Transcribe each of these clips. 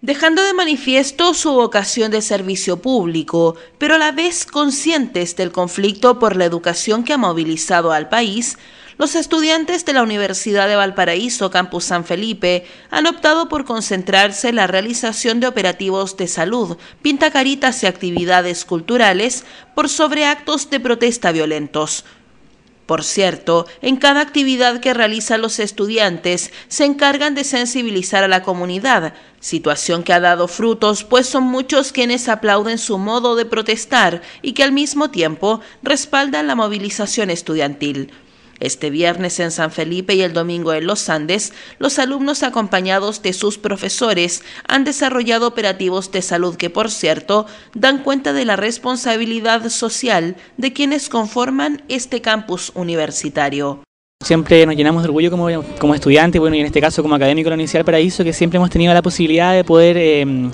dejando de manifiesto su vocación de servicio público, pero a la vez conscientes del conflicto por la educación que ha movilizado al país, los estudiantes de la Universidad de Valparaíso Campus San Felipe han optado por concentrarse en la realización de operativos de salud, pintacaritas y actividades culturales por sobreactos de protesta violentos. Por cierto, en cada actividad que realizan los estudiantes se encargan de sensibilizar a la comunidad, situación que ha dado frutos, pues son muchos quienes aplauden su modo de protestar y que al mismo tiempo respaldan la movilización estudiantil. Este viernes en San Felipe y el domingo en Los Andes, los alumnos acompañados de sus profesores han desarrollado operativos de salud que, por cierto, dan cuenta de la responsabilidad social de quienes conforman este campus universitario. Siempre nos llenamos de orgullo como, como estudiantes, bueno, y en este caso como académico de la Universidad Paraíso, que siempre hemos tenido la posibilidad de poder em,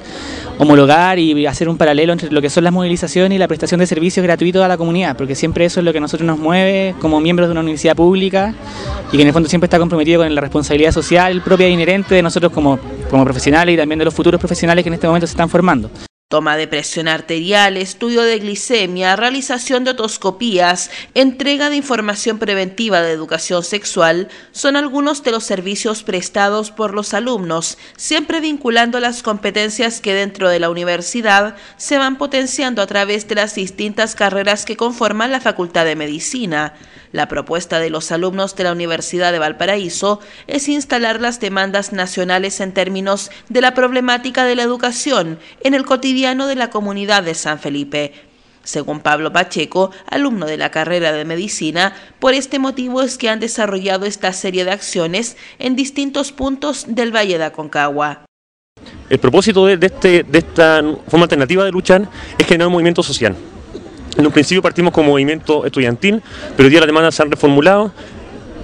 homologar y hacer un paralelo entre lo que son las movilizaciones y la prestación de servicios gratuitos a la comunidad, porque siempre eso es lo que nosotros nos mueve como miembros de una universidad pública y que en el fondo siempre está comprometido con la responsabilidad social propia e inherente de nosotros como, como profesionales y también de los futuros profesionales que en este momento se están formando. Toma de presión arterial, estudio de glicemia, realización de otoscopías, entrega de información preventiva de educación sexual son algunos de los servicios prestados por los alumnos, siempre vinculando las competencias que dentro de la universidad se van potenciando a través de las distintas carreras que conforman la Facultad de Medicina. La propuesta de los alumnos de la Universidad de Valparaíso es instalar las demandas nacionales en términos de la problemática de la educación en el cotidiano de la comunidad de San Felipe. Según Pablo Pacheco, alumno de la carrera de medicina, por este motivo es que han desarrollado esta serie de acciones en distintos puntos del Valle de Aconcagua. El propósito de, este, esta forma alternativa de luchar es generar un movimiento social, en un principio partimos como movimiento estudiantil, pero hoy día las demandas se han reformulado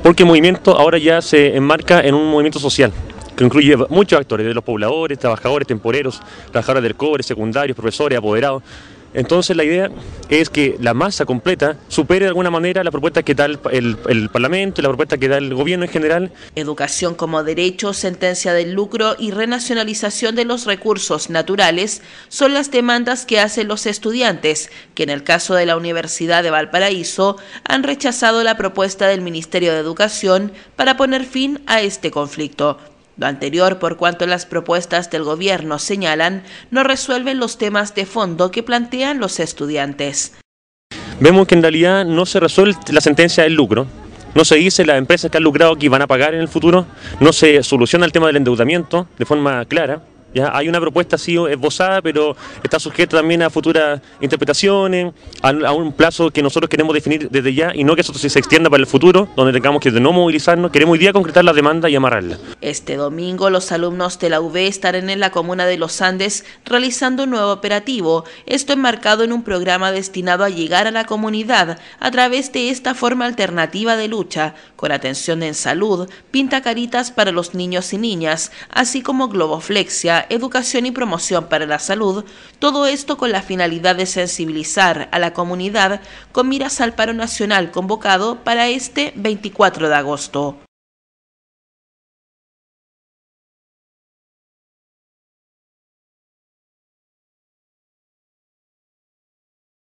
porque el movimiento ahora ya se enmarca en un movimiento social que incluye muchos actores, de los pobladores, trabajadores, temporeros, trabajadores del cobre, secundarios, profesores, apoderados. Entonces la idea es que la masa completa supere de alguna manera la propuesta que da el, Parlamento y la propuesta que da el gobierno en general. Educación como derecho, sentencia del lucro y renacionalización de los recursos naturales son las demandas que hacen los estudiantes, que en el caso de la Universidad de Valparaíso han rechazado la propuesta del Ministerio de Educación para poner fin a este conflicto. Lo anterior, por cuanto las propuestas del gobierno señalan, no resuelven los temas de fondo que plantean los estudiantes. Vemos que en realidad no se resuelve la sentencia del lucro, no se dice las empresas que han lucrado que van a pagar en el futuro, no se soluciona el tema del endeudamiento de forma clara. Hay una propuesta así eh, esbozada, pero está sujeta también a futuras interpretaciones, a, un plazo que nosotros queremos definir desde ya y no que eso se extienda para el futuro, donde tengamos que no movilizarnos. Queremos hoy día concretar la demanda y amarrarla. Este domingo los alumnos de la UV estarán en la comuna de Los Andes realizando un nuevo operativo, esto enmarcado en un programa destinado a llegar a la comunidad a través de esta forma alternativa de lucha, con atención en salud, pinta caritas para los niños y niñas, así como globoflexia educación y promoción para la salud, todo esto con la finalidad de sensibilizar a la comunidad con miras al paro nacional convocado para este 24 de agosto.